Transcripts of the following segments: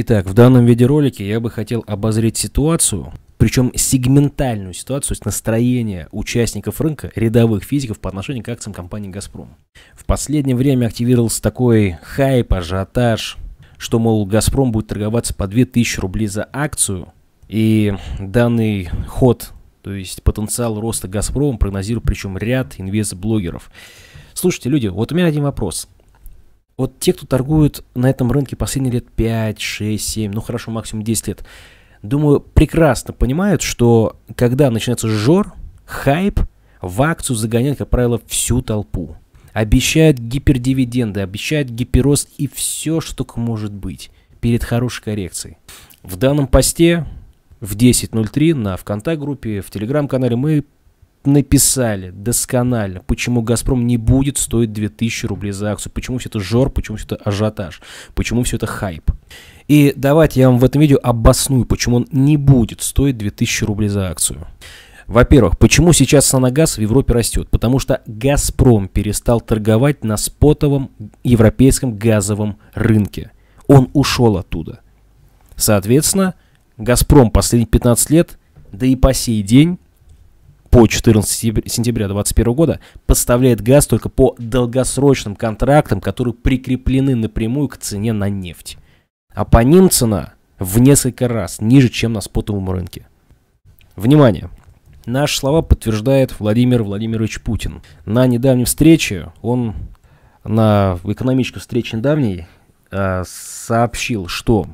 Итак, в данном видеоролике я бы хотел обозреть ситуацию, причем сегментальную ситуацию, то есть настроение участников рынка, рядовых физиков по отношению к акциям компании «Газпром». В последнее время активировался такой хайп, ажиотаж, что, мол, «Газпром» будет торговаться по 2000 рублей за акцию, и данный ход, то есть потенциал роста «Газпрома» прогнозирует причем ряд инвест-блогеров. Слушайте, люди, вот у меня один вопрос – вот те, кто торгуют на этом рынке последние лет 5, 6, 7, ну хорошо, максимум 10 лет, думаю, прекрасно понимают, что когда начинается жор, хайп, в акцию загоняют, как правило, всю толпу. Обещают гипердивиденды, обещают гиперрост и все, что только может быть перед хорошей коррекцией. В данном посте в 10.03 на ВКонтакте, группе в Телеграм-канале мы написали досконально, почему «Газпром» не будет стоить 2000 рублей за акцию, почему все это жор, почему все это ажиотаж, почему все это хайп. И давайте я вам в этом видео обосную, почему он не будет стоить 2000 рублей за акцию. Во-первых, почему сейчас цена газа в Европе растет? Потому что «Газпром» перестал торговать на спотовом европейском газовом рынке. Он ушел оттуда. Соответственно, «Газпром» последние 15 лет, да и по сей день, по 14 сентября 2021 года поставляет газ только по долгосрочным контрактам, которые прикреплены напрямую к цене на нефть. А по ним цена в несколько раз ниже, чем на спотовом рынке. Внимание! Наши слова подтверждает Владимир Владимирович Путин. На недавней встрече он на экономической встрече недавней а, сообщил, что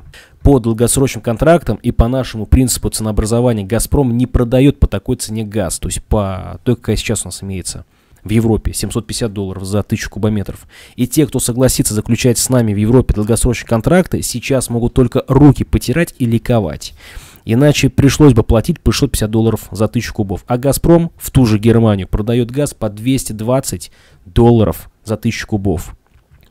по долгосрочным контрактам и по нашему принципу ценообразования «Газпром» не продает по такой цене газ, то есть по той, какая сейчас у нас имеется в Европе, 750 долларов за 1000 кубометров. И те, кто согласится заключать с нами в Европе долгосрочные контракты, сейчас могут только руки потирать и ликовать. Иначе пришлось бы платить по 650 долларов за 1000 кубов. А «Газпром» в ту же Германию продает газ по 220 долларов за 1000 кубов.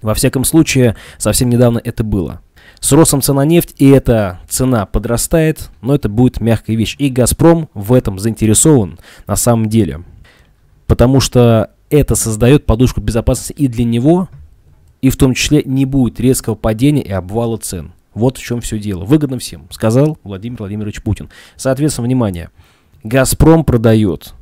Во всяком случае, совсем недавно это было. С ростом цена нефть, и эта цена подрастает, но это будет мягкая вещь. И «Газпром» в этом заинтересован на самом деле. Потому что это создает подушку безопасности и для него, и в том числе не будет резкого падения и обвала цен. Вот в чем все дело. Выгодно всем, сказал Владимир Владимирович Путин. Соответственно, внимание, «Газпром» продает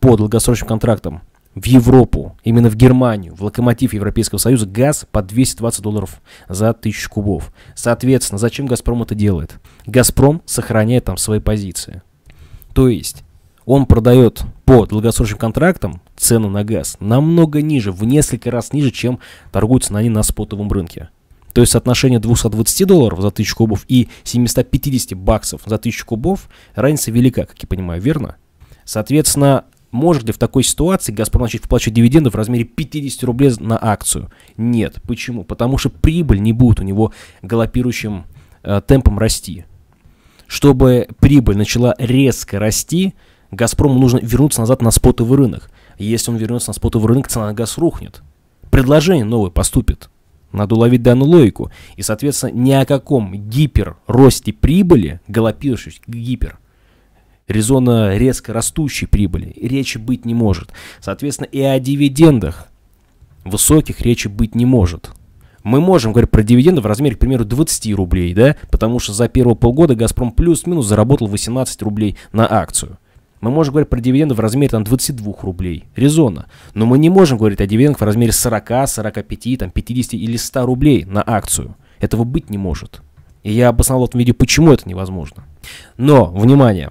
по долгосрочным контрактам в Европу, именно в Германию, в локомотив Европейского Союза газ по 220 долларов за тысячу кубов. Соответственно, зачем «Газпром» это делает? «Газпром» сохраняет там свои позиции. То есть, он продает по долгосрочным контрактам цену на газ намного ниже, в несколько раз ниже, чем торгуются они на спотовом рынке. То есть соотношение 220 долларов за 1000 кубов и 750 баксов за 1000 кубов, разница велика, как я понимаю, верно? Соответственно, может ли в такой ситуации «Газпром» начать выплачивать дивиденды в размере 50 рублей на акцию? Нет. Почему? Потому что прибыль не будет у него галопирующим э, темпом расти. Чтобы прибыль начала резко расти, «Газпрому» нужно вернуться назад на спотовый рынок. Если он вернется на спотовый рынок, цена на газ рухнет. Предложение новое поступит. Надо уловить данную логику. И, соответственно, ни о каком гиперросте прибыли, галопирующий гипер, резонно резко растущей прибыли речи быть не может. Соответственно, и о дивидендах высоких речи быть не может. Мы можем говорить про дивиденды в размере, к примеру, 20 рублей, да, потому что за первые полгода «Газпром» плюс-минус заработал 18 рублей на акцию. Мы можем говорить про дивиденды в размере там, 22 рублей. Резонно. Но мы не можем говорить о дивидендах в размере 40, 45, там, 50 или 100 рублей на акцию. Этого быть не может. И я обосновал в этом видео, почему это невозможно. Но, внимание,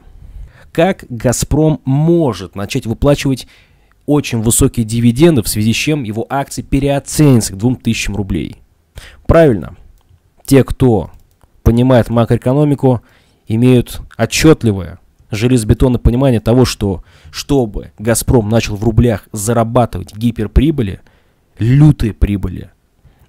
как «Газпром» может начать выплачивать очень высокие дивиденды, в связи с чем его акции переоценятся к 2000 рублей. Правильно. Те, кто понимает макроэкономику, имеют отчетливое железобетонное понимание того, что чтобы «Газпром» начал в рублях зарабатывать гиперприбыли, лютые прибыли,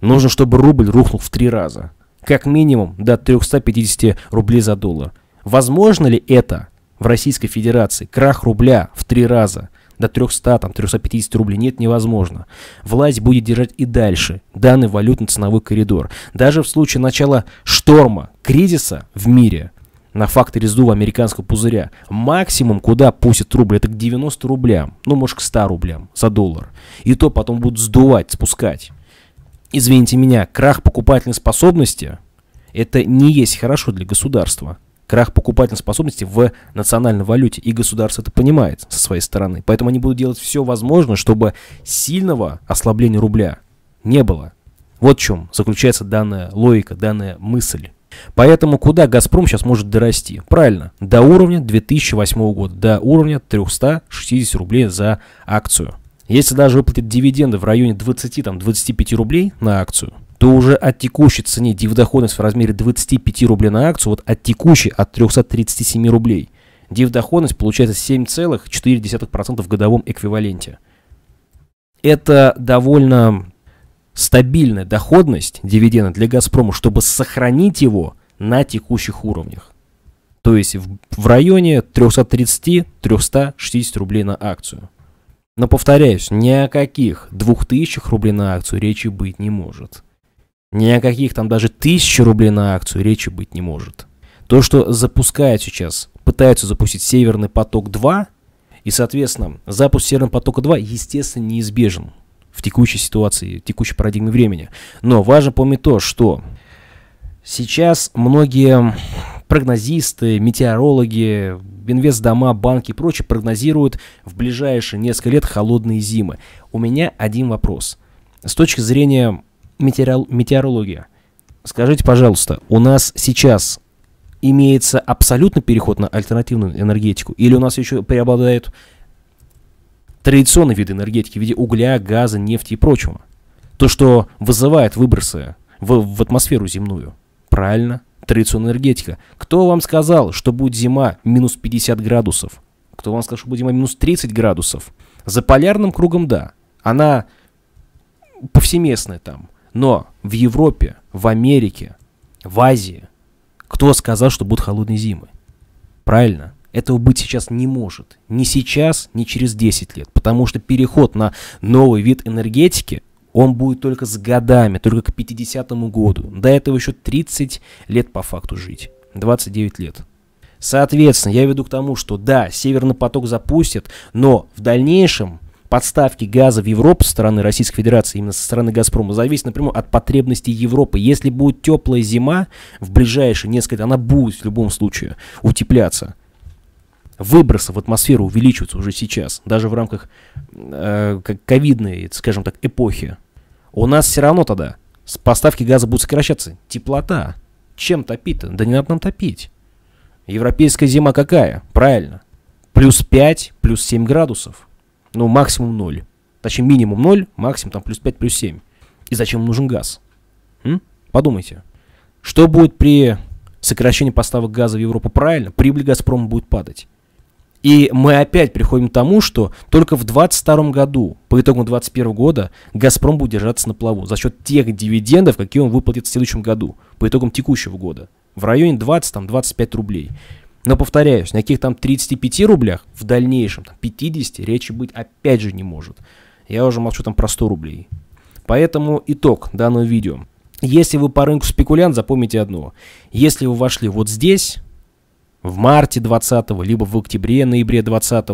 нужно, чтобы рубль рухнул в три раза. Как минимум до 350 рублей за доллар. Возможно ли это? в Российской Федерации. Крах рубля в три раза. До 300, там, 350 рублей нет, невозможно. Власть будет держать и дальше данный валютно-ценовой коридор. Даже в случае начала шторма, кризиса в мире, на факторе сдува американского пузыря. Максимум, куда пустит рубль, это к 90 рублям, ну, может, к 100 рублям за доллар. И то потом будут сдувать, спускать. Извините меня, крах покупательной способности – это не есть хорошо для государства крах покупательной способности в национальной валюте. И государство это понимает со своей стороны. Поэтому они будут делать все возможное, чтобы сильного ослабления рубля не было. Вот в чем заключается данная логика, данная мысль. Поэтому куда «Газпром» сейчас может дорасти? Правильно, до уровня 2008 года, до уровня 360 рублей за акцию. Если даже выплатят дивиденды в районе 20-25 рублей на акцию, то уже от текущей цены дивдоходность в размере 25 рублей на акцию, вот от текущей, от 337 рублей, дивдоходность получается 7,4% в годовом эквиваленте. Это довольно стабильная доходность дивиденда для «Газпрома», чтобы сохранить его на текущих уровнях. То есть в, в районе 330-360 рублей на акцию. Но повторяюсь, ни о каких 2000 рублей на акцию речи быть не может. Ни о каких там даже тысячу рублей на акцию речи быть не может. То, что запускает сейчас, пытаются запустить Северный поток-2, и, соответственно, запуск Северного потока-2, естественно, неизбежен в текущей ситуации, в текущей парадигме времени. Но важно помнить то, что сейчас многие прогнозисты, метеорологи, инвестдома, банки и прочее прогнозируют в ближайшие несколько лет холодные зимы. У меня один вопрос. С точки зрения метеорол метеорология. Скажите, пожалуйста, у нас сейчас имеется абсолютно переход на альтернативную энергетику? Или у нас еще преобладают традиционные виды энергетики в виде угля, газа, нефти и прочего? То, что вызывает выбросы в, в атмосферу земную. Правильно, традиционная энергетика. Кто вам сказал, что будет зима минус 50 градусов? Кто вам сказал, что будет зима минус 30 градусов? За полярным кругом да. Она повсеместная там. Но в Европе, в Америке, в Азии кто сказал, что будут холодные зимы? Правильно? Этого быть сейчас не может. Ни сейчас, ни через 10 лет. Потому что переход на новый вид энергетики, он будет только с годами, только к 50 году. До этого еще 30 лет по факту жить. 29 лет. Соответственно, я веду к тому, что да, Северный поток запустят, но в дальнейшем подставки газа в Европу со стороны Российской Федерации, именно со стороны «Газпрома», зависит напрямую от потребностей Европы. Если будет теплая зима в ближайшие несколько, она будет в любом случае утепляться. Выбросы в атмосферу увеличиваются уже сейчас, даже в рамках э, ковидной, скажем так, эпохи. У нас все равно тогда поставки газа будут сокращаться. Теплота. Чем топить-то? Да не надо нам топить. Европейская зима какая? Правильно. Плюс 5, плюс 7 градусов ну, максимум 0. Точнее, минимум 0, максимум там плюс 5, плюс 7. И зачем нужен газ? М? Подумайте. Что будет при сокращении поставок газа в Европу правильно? Прибыль «Газпрома» будет падать. И мы опять приходим к тому, что только в 2022 году, по итогам 2021 года, «Газпром» будет держаться на плаву за счет тех дивидендов, какие он выплатит в следующем году, по итогам текущего года. В районе 20-25 рублей. Но повторяюсь, на каких там 35 рублях в дальнейшем, там 50, речи быть опять же не может. Я уже молчу там про 100 рублей. Поэтому итог данного видео. Если вы по рынку спекулянт, запомните одно. Если вы вошли вот здесь, в марте 20 либо в октябре-ноябре 20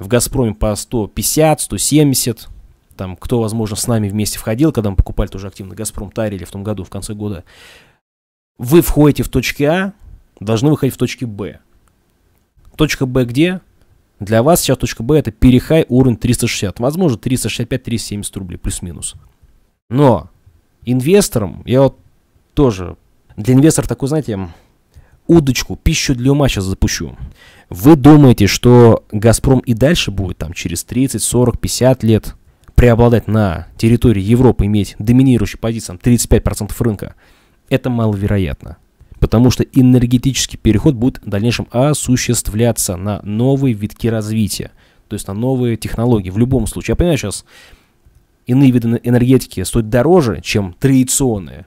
в «Газпроме» по 150, 170, там, кто, возможно, с нами вместе входил, когда мы покупали тоже активно «Газпром» тарили в том году, в конце года, вы входите в точке А, должны выходить в точке Б. Точка Б где? Для вас сейчас точка Б это перехай уровень 360. Возможно 365-370 рублей, плюс-минус. Но инвесторам, я вот тоже, для инвестора такой, знаете, удочку, пищу для ума сейчас запущу. Вы думаете, что «Газпром» и дальше будет там через 30, 40, 50 лет преобладать на территории Европы, иметь доминирующую позицию, там, 35% рынка? Это маловероятно потому что энергетический переход будет в дальнейшем осуществляться на новые витки развития, то есть на новые технологии. В любом случае, я понимаю, сейчас иные виды энергетики стоят дороже, чем традиционные,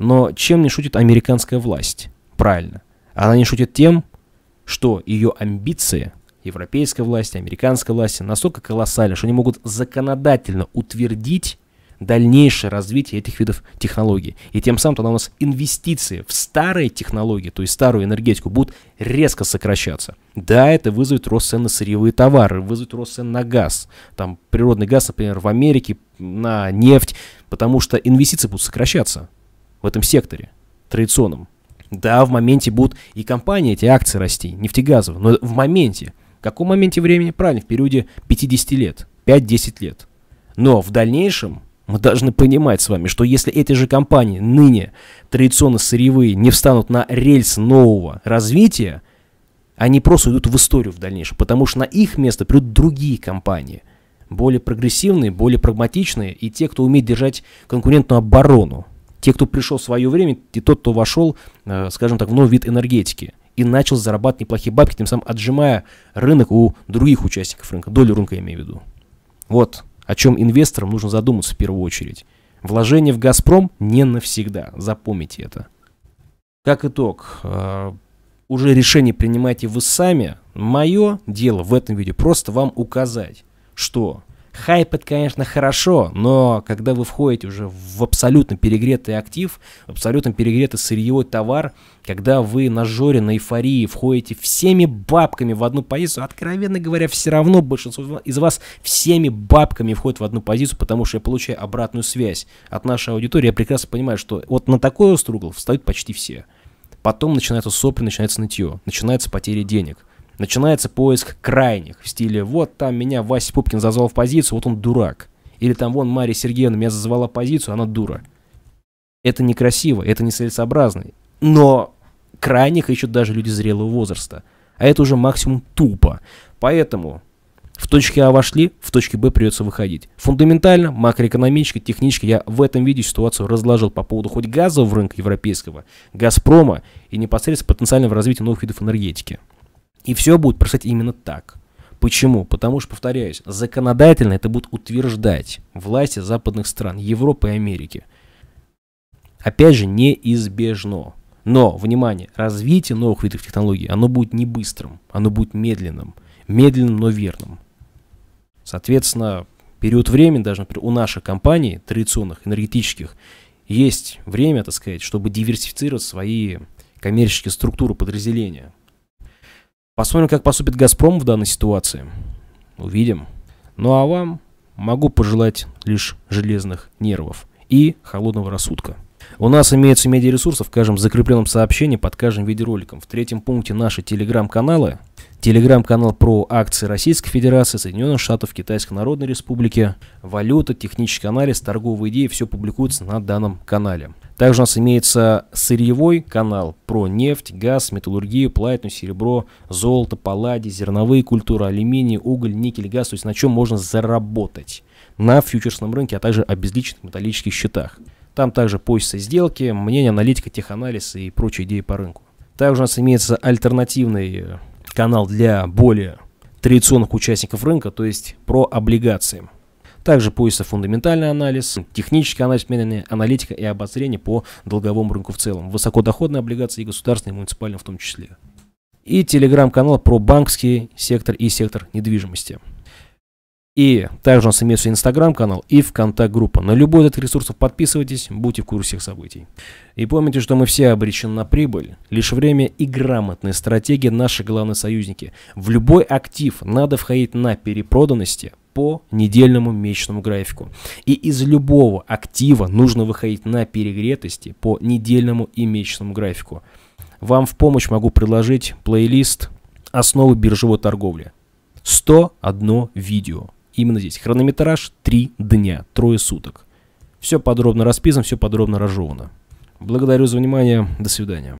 но чем не шутит американская власть? Правильно. Она не шутит тем, что ее амбиции европейской власти, американской власти настолько колоссальны, что они могут законодательно утвердить дальнейшее развитие этих видов технологий. И тем самым тогда у нас инвестиции в старые технологии, то есть старую энергетику, будут резко сокращаться. Да, это вызовет рост цен на сырьевые товары, вызовет рост цен на газ. Там природный газ, например, в Америке, на нефть, потому что инвестиции будут сокращаться в этом секторе традиционном. Да, в моменте будут и компании, эти акции расти, нефтегазовые, но в моменте. В каком моменте времени? Правильно, в периоде 50 лет, 5-10 лет. Но в дальнейшем мы должны понимать с вами, что если эти же компании ныне традиционно сырьевые не встанут на рельс нового развития, они просто уйдут в историю в дальнейшем, потому что на их место придут другие компании, более прогрессивные, более прагматичные и те, кто умеет держать конкурентную оборону. Те, кто пришел в свое время, и тот, кто вошел, э, скажем так, в новый вид энергетики и начал зарабатывать неплохие бабки, тем самым отжимая рынок у других участников рынка, долю рынка я имею в виду. Вот о чем инвесторам нужно задуматься в первую очередь. Вложение в «Газпром» не навсегда, запомните это. Как итог, э, уже решение принимайте вы сами. Мое дело в этом видео просто вам указать, что Хайп это, конечно, хорошо, но когда вы входите уже в абсолютно перегретый актив, в абсолютно перегретый сырьевой товар, когда вы на жоре, на эйфории входите всеми бабками в одну позицию, откровенно говоря, все равно большинство из вас всеми бабками входит в одну позицию, потому что я получаю обратную связь от нашей аудитории. Я прекрасно понимаю, что вот на такой острый встают почти все. Потом начинается сопли, начинается нытье, начинается потеря денег – начинается поиск крайних в стиле «Вот там меня Вася Пупкин зазвал в позицию, вот он дурак». Или там «Вон Мария Сергеевна меня зазвала в позицию, она дура». Это некрасиво, это нецелесообразно. Но крайних ищут даже люди зрелого возраста. А это уже максимум тупо. Поэтому в точке А вошли, в точке Б придется выходить. Фундаментально, макроэкономически, технически я в этом виде ситуацию разложил по поводу хоть газового рынка европейского, Газпрома и непосредственно потенциального развития новых видов энергетики. И все будет происходить именно так. Почему? Потому что, повторяюсь, законодательно это будут утверждать власти западных стран, Европы и Америки. Опять же, неизбежно. Но, внимание, развитие новых видов технологий, оно будет не быстрым, оно будет медленным. Медленным, но верным. Соответственно, период времени, даже, например, у наших компаний, традиционных, энергетических, есть время, так сказать, чтобы диверсифицировать свои коммерческие структуры подразделения. Посмотрим, как поступит «Газпром» в данной ситуации. Увидим. Ну а вам могу пожелать лишь железных нервов и холодного рассудка. У нас имеются медиаресурсы в каждом закрепленном сообщении под каждым видеороликом. В третьем пункте наши телеграм-каналы. Телеграм-канал про акции Российской Федерации, Соединенных Штатов, Китайской Народной Республики, валюта, технический анализ, торговые идеи, все публикуется на данном канале. Также у нас имеется сырьевой канал про нефть, газ, металлургию, платину, серебро, золото, палладий, зерновые культуры, алюминий, уголь, никель, газ, то есть на чем можно заработать на фьючерсном рынке, а также обезличенных металлических счетах. Там также поиск сделки, мнение, аналитика, теханализ и прочие идеи по рынку. Также у нас имеется альтернативный э, канал для более традиционных участников рынка, то есть про облигации. Также поиск фундаментальный анализ, технический анализ, аналитика и обозрение по долговому рынку в целом. Высокодоходные облигации и государственные, и муниципальные в том числе. И телеграм-канал про банковский сектор и сектор недвижимости. И также у нас имеется инстаграм-канал и ВКонтакт-группа. На любой из этих ресурсов подписывайтесь, будьте в курсе всех событий. И помните, что мы все обречены на прибыль. Лишь время и грамотные стратегии наши главные союзники. В любой актив надо входить на перепроданности, по недельному месячному графику. И из любого актива нужно выходить на перегретости по недельному и месячному графику. Вам в помощь могу предложить плейлист «Основы биржевой торговли». 101 видео. Именно здесь. Хронометраж 3 дня, трое суток. Все подробно расписано, все подробно разжевано. Благодарю за внимание. До свидания.